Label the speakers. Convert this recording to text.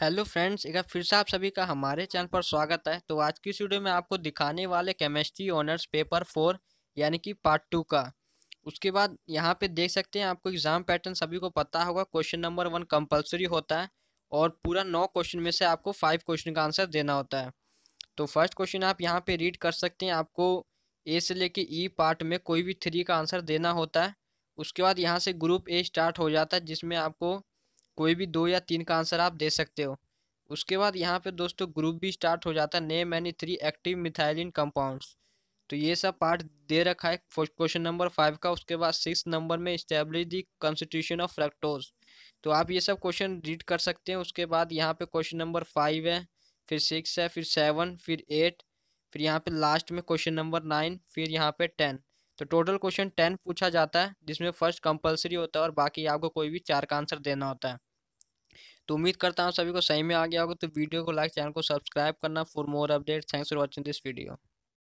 Speaker 1: hello friends एक फिर से आप सभी का हमारे चैनल पर स्वागत है तो आज की इस वीडियो में आपको दिखाने वाले केमिस्ट्री ऑनर्स पेपर फोर यानी कि पार्ट टू का उसके बाद यहाँ पे देख सकते हैं आपको एग्ज़ाम पैटर्न सभी को पता होगा क्वेश्चन नंबर वन कंपलसरी होता है और पूरा नौ क्वेश्चन में से आपको फाइव क्वेश्चन का आंसर देना होता है तो फर्स्ट क्वेश्चन आप यहाँ पर रीड कर सकते हैं आपको ए से लेके ई पार्ट में कोई भी थ्री का आंसर देना होता है उसके बाद यहाँ से ग्रुप ए स्टार्ट हो जाता है जिसमें आपको कोई भी दो या तीन का आंसर आप दे सकते हो उसके बाद यहाँ पे दोस्तों ग्रुप भी स्टार्ट हो जाता है name any three active methylene compounds तो ये सब पार्ट दे रखा है क्वेश्चन नंबर फाइव का उसके बाद सिक्स नंबर में establish the constitution of fructose तो आप ये सब क्वेश्चन रीड कर सकते हैं उसके बाद यहाँ पे क्वेश्चन नंबर फाइव है फिर सिक्स है फिर सेवन फिर एट फिर यहाँ पे लास्ट में क्वेश्चन नंबर नाइन फिर यहाँ पे टेन तो टोटल क्वेश्चन टेन पूछा जाता है जिसमें फर्स्ट कंपलसरी होता है और बाकी आपको कोई भी चार का आंसर देना होता है तो उम्मीद करता हूँ सभी को सही में आ गया होगा तो वीडियो को लाइक चैनल को सब्सक्राइब करना for more update thanks for watching this video